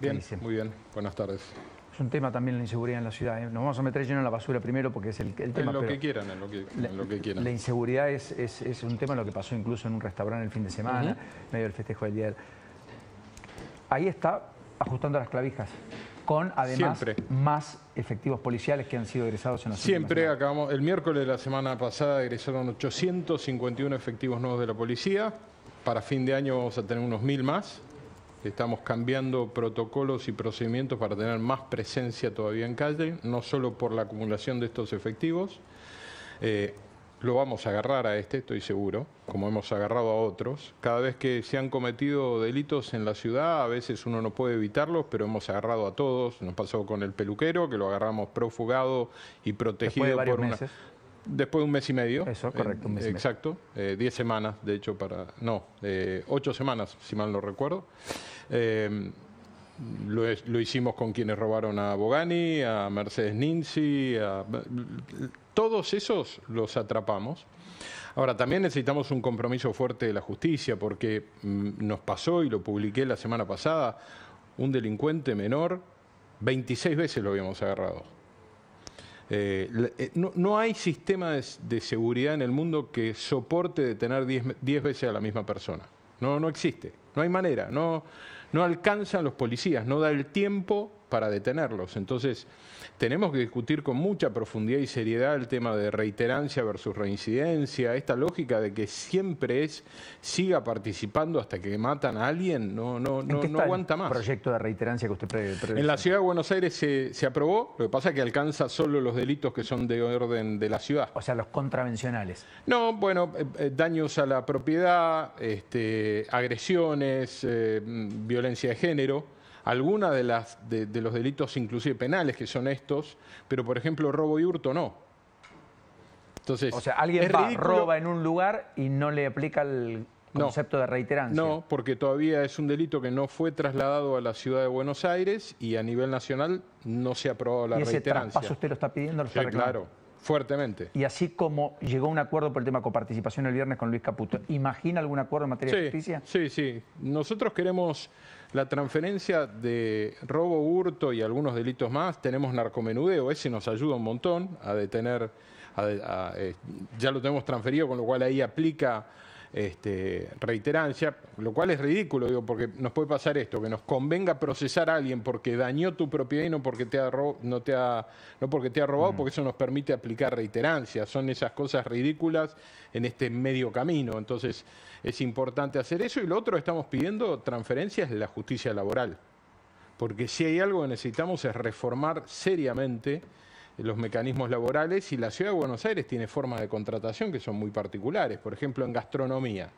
Bien, muy bien. Buenas tardes. Es un tema también la inseguridad en la ciudad. ¿eh? Nos vamos a meter lleno en la basura primero porque es el, tema. En lo que quieran, en lo que, la, quieran. La inseguridad es, un tema, lo que pasó incluso en un restaurante el fin de semana, en medio del festejo del día. Ahí está ajustando las clavijas con además más efectivos policiales que han sido egresados en ciudad. Siempre acabamos, el miércoles de la semana pasada egresaron 851 efectivos nuevos de la policía, para fin de año vamos a tener unos mil más, Estamos cambiando protocolos y procedimientos para tener más presencia todavía en calle, no solo por la acumulación de estos efectivos. Eh, lo vamos a agarrar a este, estoy seguro, como hemos agarrado a otros. Cada vez que se han cometido delitos en la ciudad, a veces uno no puede evitarlos, pero hemos agarrado a todos. Nos pasó con el peluquero, que lo agarramos profugado y protegido Después de por una... Meses. Después de un mes y medio. Eso, eh, correcto, Exacto. Eh, diez semanas, de hecho, para. No, eh, ocho semanas, si mal no recuerdo. Em, lo, hicimos con quienes robaron a Bogani, a Mercedes Ninzi, a, todos esos los atrapamos. Ahora, también necesitamos un compromiso fuerte de la justicia porque mm, nos pasó, y lo publiqué la semana pasada, un delincuente menor, 26 veces lo habíamos agarrado. Eh, eh, no, hay sistema de, seguridad en el mundo que soporte detener 10 veces a la misma persona. No, no existe. No hay manera. No, no alcanzan los policías, no da el tiempo para detenerlos. Entonces, tenemos que discutir con mucha profundidad y seriedad el tema de reiterancia versus reincidencia, esta lógica de que siempre es siga participando hasta que matan a alguien, no, no, no, no aguanta más. El proyecto de reiterancia que usted prevé. En la ciudad de Buenos Aires se, aprobó, lo que pasa es que alcanza solo los delitos que son de orden de la ciudad. O sea, los contravencionales. No, bueno, eh, eh, daños a la propiedad, este, agresiones, eh, mm, violencia de género algunos de, los delitos inclusive penales que son estos, pero por ejemplo robo y hurto no. Entonces, o sea, alguien roba en un lugar y no le aplica el concepto de reiterancia. No, porque todavía es un delito que no fue trasladado a la ciudad de Buenos Aires y a nivel nacional no se ha aprobado la ¿Y reiterancia. usted lo está pidiendo? Lo está claro, Fuertemente. Y así como llegó un acuerdo por el tema coparticipación el viernes con Luis Caputo, ¿imagina algún acuerdo en materia de justicia? Sí, sí. Nosotros queremos la transferencia de robo, hurto y algunos delitos más. Tenemos narcomenudeo, ese nos ayuda un montón a detener, eh, ya lo tenemos transferido, con lo cual ahí aplica este, reiterancia, lo cual es ridículo, digo, porque nos puede pasar esto, que nos convenga procesar a alguien porque dañó tu propiedad y no porque te ha, no te ha, no porque te ha robado, mm. porque eso nos permite aplicar reiterancia. Son esas cosas ridículas en este medio camino. Entonces, es importante hacer eso. Y lo otro, estamos pidiendo transferencias de la justicia laboral. Porque si hay algo que necesitamos es reformar seriamente eh, los mecanismos laborales y la ciudad de Buenos Aires tiene formas de contratación que son muy particulares, por ejemplo en gastronomía.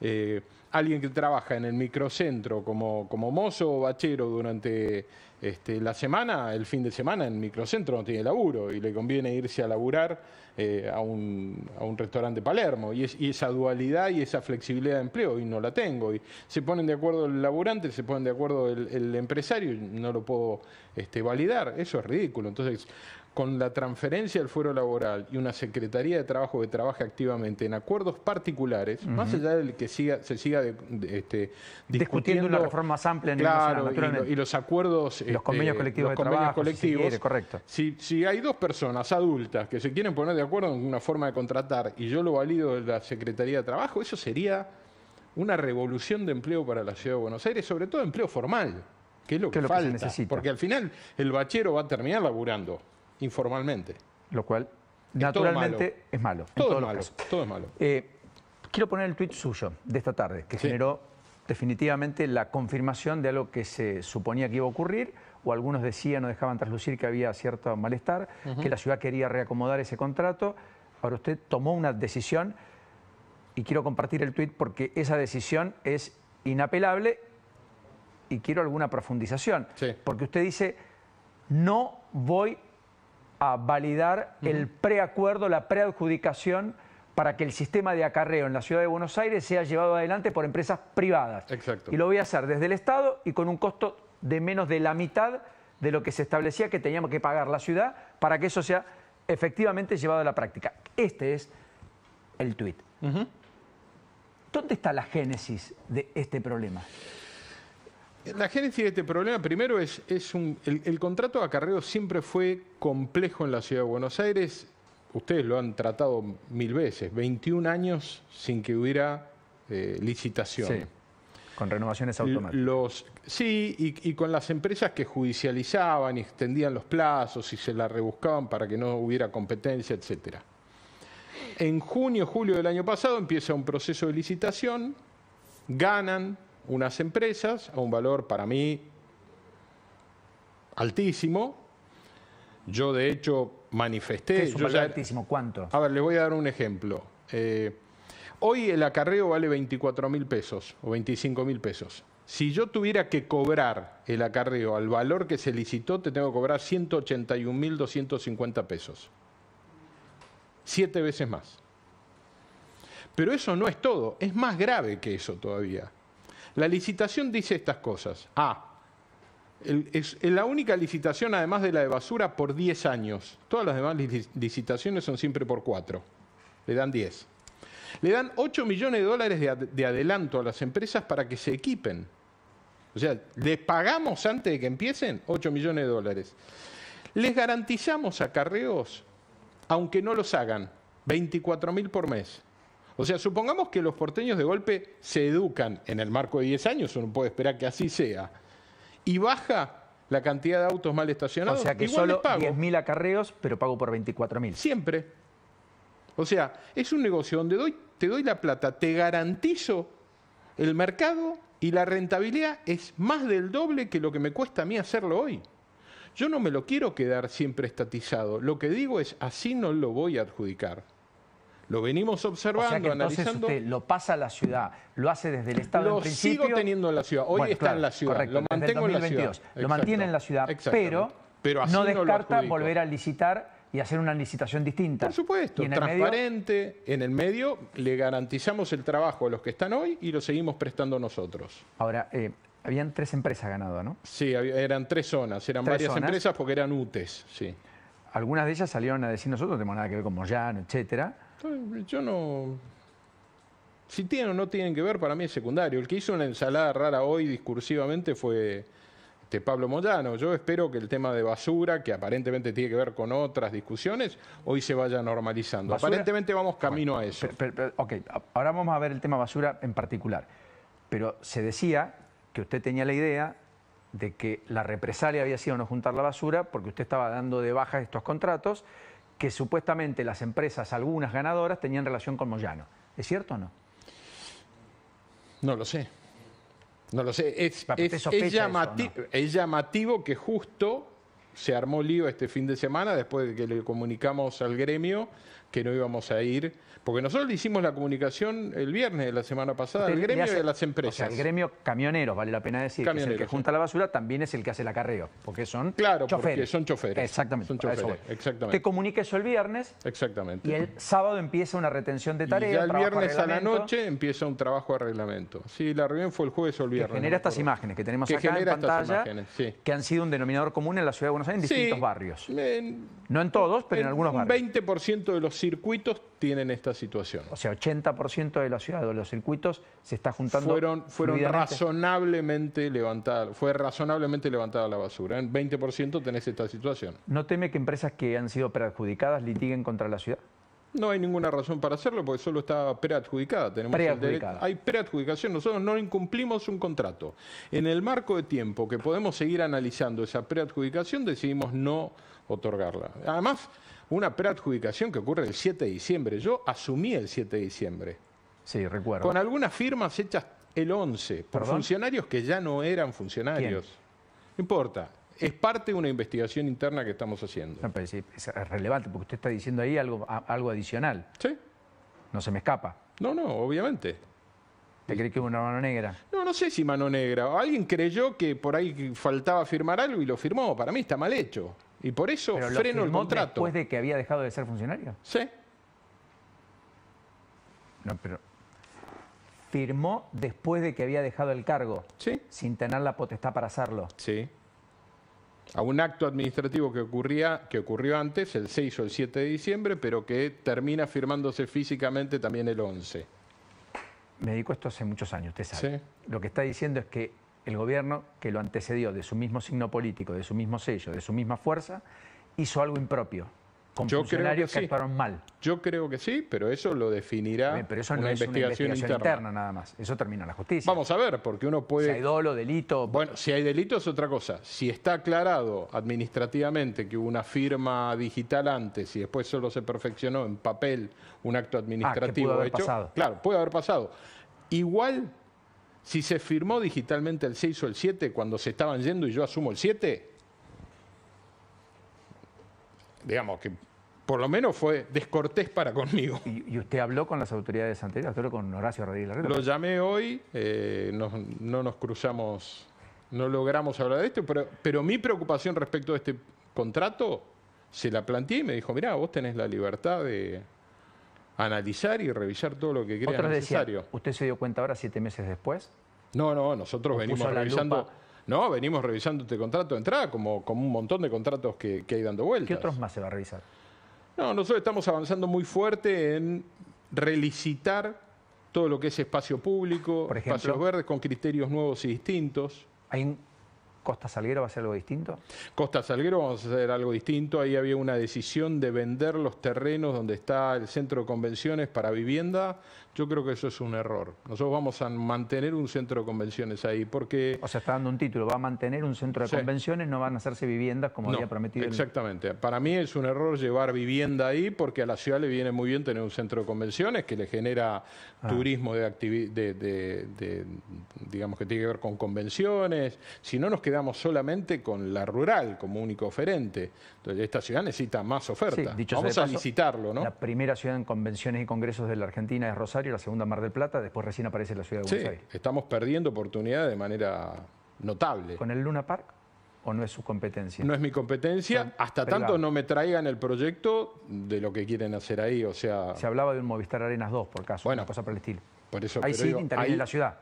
Eh, alguien que trabaja en el microcentro como, mozo o bachero durante este, la semana, el fin de semana en el microcentro no tiene laburo y le conviene irse a laburar eh, a, un, a, un, restaurante Palermo. Y, esa dualidad y esa flexibilidad de empleo, y no la tengo. Y se ponen de acuerdo el laburante, se ponen de acuerdo el, empresario, y no lo puedo este, validar. Eso es ridículo. Entonces, con la transferencia del fuero laboral y una Secretaría de Trabajo que trabaje activamente en acuerdos particulares, más allá del que se siga de, este, discutiendo, una reforma más amplia en el y, y, los acuerdos... Los este, convenios colectivos de trabajo, colectivos, si, correcto. Si, hay dos personas adultas que se quieren poner de acuerdo en una forma de contratar y yo lo valido de la Secretaría de Trabajo, eso sería una revolución de empleo para la Ciudad de Buenos Aires, sobre todo empleo formal, que es lo que, falta. porque al final el bachero va a terminar laburando informalmente. Lo cual, naturalmente, es malo. Todo es malo. Eh, quiero poner el tuit suyo de esta tarde, que generó definitivamente la confirmación de algo que se suponía que iba a ocurrir, o algunos decían o dejaban traslucir que había cierto malestar, que la ciudad quería reacomodar ese contrato. Ahora usted tomó una decisión y quiero compartir el tuit porque esa decisión es inapelable y quiero alguna profundización. Porque usted dice, no voy a validar el preacuerdo, la preadjudicación para que el sistema de acarreo en la ciudad de Buenos Aires sea llevado adelante por empresas privadas. Exacto. Y lo voy a hacer desde el Estado y con un costo de menos de la mitad de lo que se establecía que teníamos que pagar la ciudad para que eso sea efectivamente llevado a la práctica. Este es el tuit. ¿Dónde está la génesis de este problema? la génesis de este problema, primero, es, el, contrato de acarreo siempre fue complejo en la ciudad de Buenos Aires. Ustedes lo han tratado mil veces, 21 años sin que hubiera eh, licitación. Sí, con renovaciones automáticas. Los, sí, y, con las empresas que judicializaban y extendían los plazos y se la rebuscaban para que no hubiera competencia, etcétera. En junio, julio del año pasado empieza un proceso de licitación, ganan, unas empresas a un valor para mí altísimo. Yo de hecho manifesté... es altísimo? ¿Cuánto? A ver, les voy a dar un ejemplo. Eh, hoy el acarreo vale 24 mil pesos o 25 mil pesos. Si yo tuviera que cobrar el acarreo al valor que se licitó, te tengo que cobrar 181.250 pesos. Siete veces más. Pero eso no es todo, es más grave que eso todavía. La licitación dice estas cosas. A. Ah, es, la única licitación, además de la de basura, por 10 años. Todas las demás licitaciones son siempre por 4. Le dan 10. Le dan 8 millones de dólares de, de adelanto a las empresas para que se equipen. O sea, les pagamos antes de que empiecen 8 millones de dólares. Les garantizamos acarreos, aunque no los hagan, 24 mil por mes. O sea, supongamos que los porteños de golpe se educan en el marco de 10 años, uno puede esperar que así sea, y baja la cantidad de autos mal estacionados. O sea que solo solo 10.000 acarreos, pero pago por 24.000. Siempre. O sea, es un negocio donde doy, te doy la plata, te garantizo el mercado y la rentabilidad es más del doble que lo que me cuesta a mí hacerlo hoy. Yo no me lo quiero quedar siempre estatizado. Lo que digo es, así no lo voy a adjudicar. Lo venimos observando, o sea analizando. lo pasa a la ciudad, lo hace desde el Estado en principio. Lo sigo teniendo en la ciudad. Hoy está en la ciudad. lo mantengo en la ciudad. Lo mantiene en la ciudad, pero, no descarta volver a licitar y hacer una licitación distinta. Por supuesto, transparente. en el medio le garantizamos el trabajo a los que están hoy y lo seguimos prestando nosotros. Ahora, eh, habían tres empresas ganado, ¿no? Sí, eran tres zonas, eran varias empresas porque eran UTES, sí. Algunas de ellas salieron a decir nosotros no tenemos nada que ver con Moyano, etcétera yo no. Si tienen o no tienen que ver, para mí es secundario. El que hizo una ensalada rara hoy discursivamente fue este, Pablo Moyano. Yo espero que el tema de basura, que aparentemente tiene que ver con otras discusiones, hoy se vaya normalizando. Aparentemente vamos camino a eso. ok, ahora vamos a ver el tema basura en particular. Pero se decía que usted tenía la idea de que la represalia había sido no juntar la basura porque usted estaba dando de baja estos contratos que supuestamente las empresas, algunas ganadoras, tenían relación con Moyano. ¿Es cierto o no? No lo sé. No lo sé. Es, es llamativo que justo se armó lío este fin de semana, después de que le comunicamos al gremio, que no íbamos a ir, porque nosotros le hicimos la comunicación el viernes de la semana pasada al gremio de las empresas. O sea, el gremio camioneros, vale la pena decir, que el que junta la basura, también es el que hace el acarreo, porque son claro, choferes. Porque son choferes. Exactamente. Son choferes, exactamente. Te comunica eso el viernes. Exactamente. Y el sábado empieza una retención de tareas. Y ya el viernes a la noche empieza un trabajo de reglamento. Sí, la reunión fue el jueves o el viernes. Que genera estas imágenes que tenemos acá en pantalla, que han sido un denominador común en la ciudad de Buenos Aires en distintos barrios. no en todos, pero en, algunos barrios. Un 20% de los circuitos tienen esta situación. O sea, 80% de la ciudad o los circuitos se está juntando. Fueron, fueron razonablemente levantadas, fue razonablemente levantada la basura. ¿eh? En 20% tenés esta situación. ¿No teme que empresas que han sido preadjudicadas litiguen contra la ciudad? No hay ninguna razón para hacerlo porque solo está preadjudicada. Tenemos preadjudicada. hay preadjudicación. Nosotros no incumplimos un contrato. En el marco de tiempo que podemos seguir analizando esa preadjudicación, decidimos no otorgarla. Además, una preadjudicación que ocurre el 7 de diciembre. Yo asumí el 7 de diciembre. Sí, recuerdo. Con algunas firmas hechas el 11 por funcionarios que ya no eran funcionarios. No importa. Es parte de una investigación interna que estamos haciendo. es, relevante porque usted está diciendo ahí algo, algo adicional. Sí. No se me escapa. No, no, obviamente. ¿Te crees que hubo una mano negra? No, no sé si mano negra. Alguien creyó que por ahí faltaba firmar algo y lo firmó. Para mí está mal hecho. Y por eso Pero freno el contrato. ¿Después de que había dejado de ser funcionario? Sí. No, pero firmó después de que había dejado el cargo, sí. sin tener la potestad para hacerlo. Sí. A un acto administrativo que, ocurría, que ocurrió antes, el 6 o el 7 de diciembre, pero que termina firmándose físicamente también el 11. Me dedico esto hace muchos años, usted sabe. Sí. Lo que está diciendo es que el gobierno que lo antecedió de su mismo signo político, de su mismo sello, de su misma fuerza, hizo algo impropio. Con Yo que, sí. mal. Yo creo que sí, pero eso lo definirá una, investigación interna. nada más. Eso termina la justicia. Vamos a ver, porque uno puede... Si hay dolo, delito... Bueno, si hay delito es otra cosa. Si está aclarado administrativamente que hubo una firma digital antes y después solo se perfeccionó en papel un acto ah, administrativo haber hecho... Pasado. Claro, puede haber pasado. Igual si se firmó digitalmente el 6 o el 7 cuando se estaban yendo y yo asumo el 7, digamos que por lo menos fue descortés para conmigo. ¿Y, usted habló con las autoridades anteriores? habló con Horacio Rodríguez Lo llamé hoy, eh, no, nos cruzamos, no logramos hablar de esto, pero, pero mi preocupación respecto a este contrato se la planteé y me dijo, mirá, vos tenés la libertad de, analizar y revisar todo lo que crea Otros necesario. ¿Usted se dio cuenta ahora siete meses después? No, no, nosotros venimos revisando. No, venimos revisando este contrato de entrada, como, como un montón de contratos que, hay dando vueltas. ¿Qué otros más se va a revisar? No, nosotros estamos avanzando muy fuerte en relicitar todo lo que es espacio público, espacios verdes con criterios nuevos y distintos. Hay Costa Salguero va a ser algo distinto? Costa Salguero vamos a hacer algo distinto. Ahí había una decisión de vender los terrenos donde está el centro de convenciones para vivienda. Yo creo que eso es un error. Nosotros vamos a mantener un centro de convenciones ahí porque... O sea, está dando un título, va a mantener un centro de convenciones, no van a hacerse viviendas como había prometido. Exactamente. Para mí es un error llevar vivienda ahí porque a la ciudad le viene muy bien tener un centro de convenciones que le genera ah. turismo de, actividad, de, digamos, que tiene que ver con convenciones. Si no nos queda solamente con la rural como único oferente. Entonces, esta ciudad necesita más oferta. Vamos a visitarlo, ¿no? La primera ciudad en convenciones y congresos de la Argentina es Rosario, la segunda Mar del Plata, después recién aparece la ciudad de Buenos Estamos perdiendo oportunidades de manera notable. ¿Con el Luna Park? ¿O no es su competencia? No es mi competencia, hasta tanto no me traigan el proyecto de lo que quieren hacer ahí, o sea... Se hablaba de un Movistar Arenas 2, por caso, bueno, una cosa por el estilo. Por eso, ahí sí interviene la ciudad.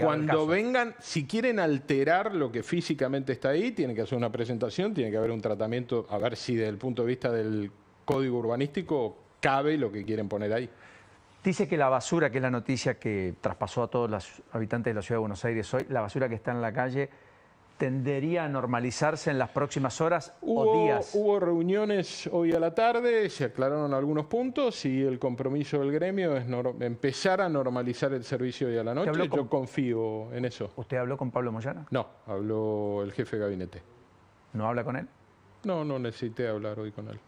Cuando vengan, si quieren alterar lo que físicamente está ahí, tienen que hacer una presentación, tiene que haber un tratamiento, a ver si desde el punto de vista del código urbanístico cabe lo que quieren poner ahí. Dice que la basura, que es la noticia que traspasó a todos los habitantes de la ciudad de Buenos Aires hoy, la basura que está en la calle tendería a normalizarse en las próximas horas o días? Hubo reuniones hoy a la tarde, se aclararon algunos puntos y el compromiso del gremio es empezar a normalizar el servicio hoy a la noche. Yo confío en eso. ¿Usted habló con Pablo Moyana? No, habló el jefe de gabinete. ¿No habla con él? No, no necesité hablar hoy con él.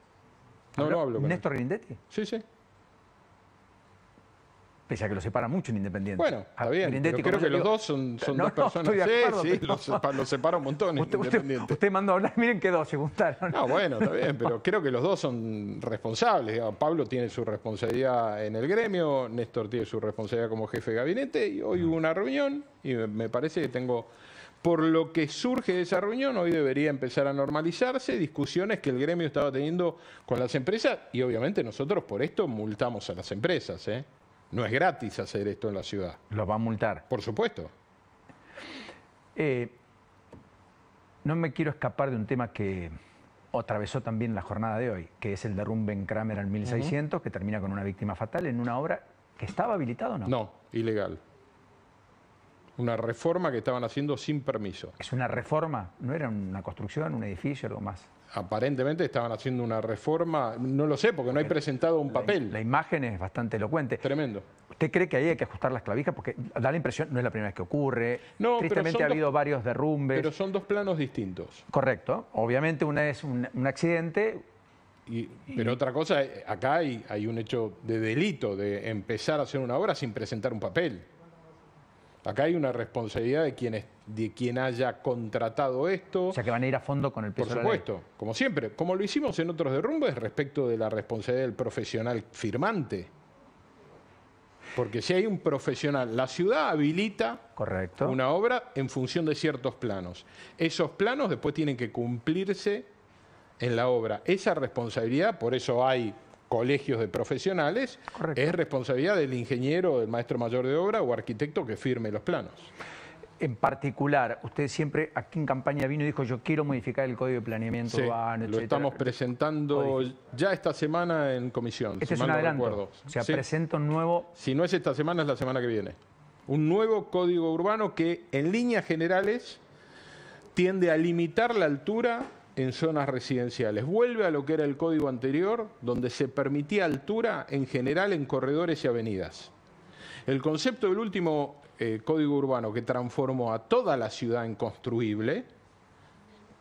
No, hablo con ¿Néstor él. Sí, sí. Pese a que lo separa mucho en Independiente. Bueno, está ah, bien. creo que los dos son, dos personas. sí, sí, los, separa un montón. Usted, Independiente. Usted, mandó a hablar, miren qué dos se juntaron. No, bueno, está bien, pero creo que los dos son responsables. Pablo tiene su responsabilidad en el gremio, Néstor tiene su responsabilidad como jefe de gabinete, y hoy hubo una reunión, y me parece que tengo por lo que surge de esa reunión, hoy debería empezar a normalizarse discusiones que el gremio estaba teniendo con las empresas y obviamente nosotros por esto multamos a las empresas. ¿eh? No es gratis hacer esto en la ciudad. Los va a multar. Por supuesto. Eh, no me quiero escapar de un tema que atravesó también la jornada de hoy, que es el derrumbe en Kramer en 1600, que termina con una víctima fatal en una obra que estaba habilitada o no. No, ilegal. Una reforma que estaban haciendo sin permiso. ¿Es una reforma? ¿No era una construcción, un edificio, algo más? aparentemente estaban haciendo una reforma, no lo sé, porque no hay presentado un papel. La, imagen es bastante elocuente. Tremendo. ¿Usted cree que ahí hay que ajustar las clavijas? Porque da la impresión, no es la primera vez que ocurre. No, Tristemente ha habido varios derrumbes. Pero son dos planos distintos. Correcto. Obviamente una es un, accidente. Y, pero otra cosa, acá hay un hecho de delito, de empezar a hacer una obra sin presentar un papel. Acá hay una responsabilidad de quien, de quien haya contratado esto. O sea que van a ir a fondo con el peso. Por supuesto, como siempre, como lo hicimos en otros derrumbes respecto de la responsabilidad del profesional firmante. Porque si hay un profesional, la ciudad habilita una obra en función de ciertos planos. Esos planos después tienen que cumplirse en la obra. Esa responsabilidad, por eso hay colegios de profesionales, es responsabilidad del ingeniero, del maestro mayor de obra o arquitecto que firme los planos. En particular, usted siempre aquí en campaña vino y dijo yo quiero modificar el código de planeamiento urbano, etc. Lo estamos presentando ya esta semana en comisión. Este es un presenta un nuevo. Si no es esta semana, es la semana que viene. Un nuevo código urbano que en líneas generales tiende a limitar la altura en zonas residenciales. Vuelve a lo que era el código anterior, donde se permitía altura en general en corredores y avenidas. El concepto del último eh, código urbano que transformó a toda la ciudad en construible,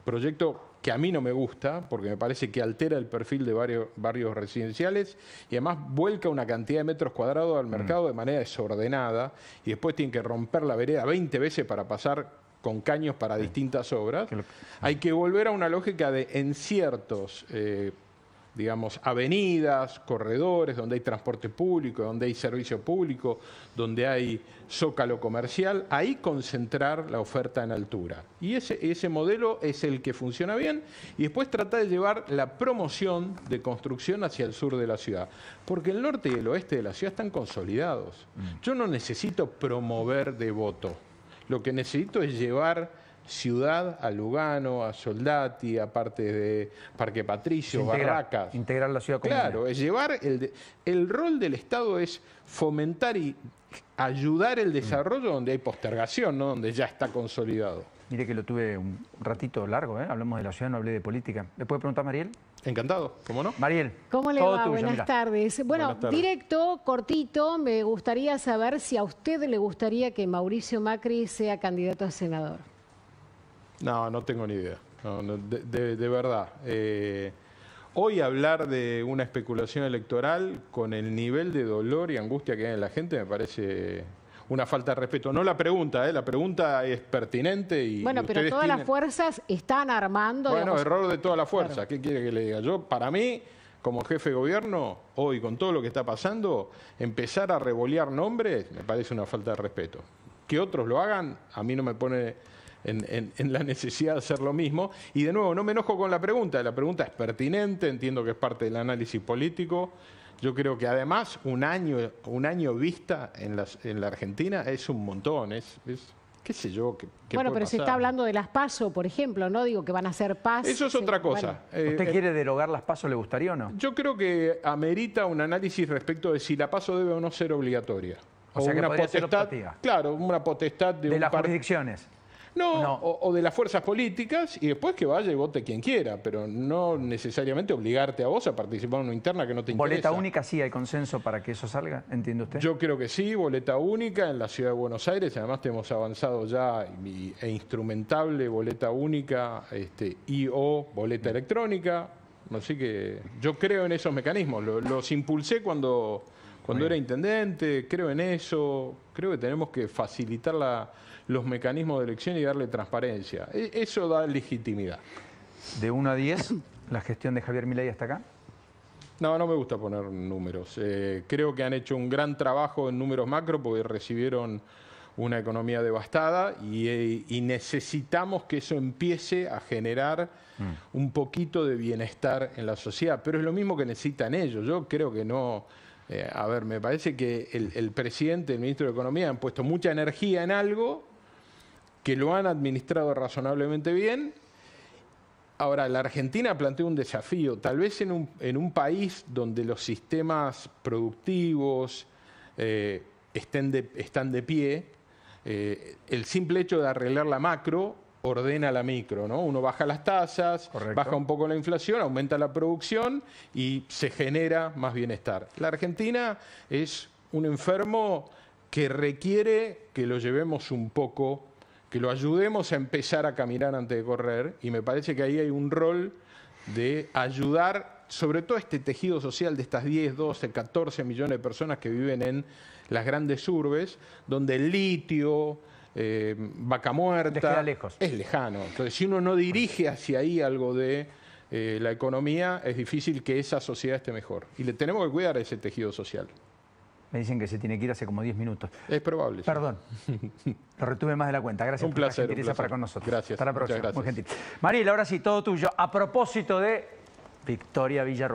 proyecto que a mí no me gusta, porque me parece que altera el perfil de varios barrios residenciales y además vuelca una cantidad de metros cuadrados al mm. mercado de manera desordenada y después tiene que romper la vereda 20 veces para pasar con caños para distintas obras, hay que volver a una lógica de en ciertos, eh, digamos, avenidas, corredores, donde hay transporte público, donde hay servicio público, donde hay zócalo comercial, ahí concentrar la oferta en altura. Y ese, ese modelo es el que funciona bien y después tratar de llevar la promoción de construcción hacia el sur de la ciudad, porque el norte y el oeste de la ciudad están consolidados. Mm. Yo no necesito promover de voto lo que necesito es llevar ciudad a Lugano, a Soldati, a parte de Parque Patricio, Barracas. Integrar la ciudad Claro, es llevar el, el rol del Estado es fomentar y ayudar el desarrollo donde hay postergación, no donde ya está consolidado. Mire que lo tuve un ratito largo, ¿eh? hablamos de la ciudad, no hablé de política. ¿Le puede preguntar Mariel? Encantado, ¿cómo no? Mariel. ¿Cómo le va? Buenas tardes. Bueno, directo, cortito, me gustaría saber si a usted le gustaría que Mauricio Macri sea candidato a senador. No, no tengo ni idea. de, verdad. Eh, hoy hablar de una especulación electoral con el nivel de dolor y angustia que hay en la gente me parece una falta de respeto. No la pregunta, ¿eh? la pregunta es pertinente y. Bueno, pero todas las fuerzas están armando. Bueno, error de todas las fuerzas. ¿Qué quiere que le diga? Yo, para mí, como jefe de gobierno, hoy con todo lo que está pasando, empezar a revolear nombres me parece una falta de respeto. Que otros lo hagan, a mí no me pone en, en, la necesidad de hacer lo mismo. Y de nuevo, no me enojo con la pregunta, la pregunta es pertinente, entiendo que es parte del análisis político. Yo creo que además un año, un año vista en, la Argentina es un montón, es, qué sé yo. Qué, bueno, pero se está hablando de las PASO, por ejemplo, ¿no? Digo que van a ser pasos Eso es otra eh, cosa. Eh, ¿Usted eh, quiere derogar las PASO, le gustaría o no? Yo creo que amerita un análisis respecto de si la PASO debe o no ser obligatoria. O, sea, una potestad, claro, una potestad de, las jurisdicciones. O, de las fuerzas políticas y después que vaya y vote quien quiera, pero no necesariamente obligarte a vos a participar en una interna que no te interesa. ¿Boleta única sí hay consenso para que eso salga? ¿Entiende usted? Yo creo que sí, boleta única en la ciudad de Buenos Aires. Además, tenemos avanzado ya e instrumentable boleta única este, y o boleta mm. electrónica. Así que yo creo en esos mecanismos. los, impulsé cuando, cuando era intendente, creo en eso. Creo que tenemos que facilitar la los mecanismos de elección y darle transparencia. E, eso da legitimidad. De 1 a 10, la gestión de Javier Milei hasta acá. No, no me gusta poner números. Eh, creo que han hecho un gran trabajo en números macro porque recibieron una economía devastada y, eh, necesitamos que eso empiece a generar mm. un poquito de bienestar en la sociedad. Pero es lo mismo que necesitan ellos. Yo creo que no... Eh, a ver, me parece que el, el presidente, el ministro de Economía han puesto mucha energía en algo que lo han administrado razonablemente bien. Ahora, la Argentina plantea un desafío, tal vez en un, país donde los sistemas productivos eh, estén de, están de pie, eh, el simple hecho de arreglar la macro ordena la micro, ¿no? Uno baja las tasas, baja un poco la inflación, aumenta la producción y se genera más bienestar. La Argentina es un enfermo que requiere que lo llevemos un poco que lo ayudemos a empezar a caminar antes de correr, y me parece que ahí hay un rol de ayudar sobre todo este tejido social de estas 10, 12, 14 millones de personas que viven en las grandes urbes, donde el litio, eh, vaca muerta, lejos. es lejano. Entonces, si uno no dirige hacia ahí algo de eh, la economía, es difícil que esa sociedad esté mejor. Y le tenemos que cuidar ese tejido social. Me dicen que se tiene que ir hace como 10 minutos. Es probable. Perdón. Lo retuve más de la cuenta. Gracias por la gentileza para con nosotros. Gracias. Hasta la próxima. Gracias. Muy gentil. ahora sí, todo tuyo. A propósito de Victoria Villarro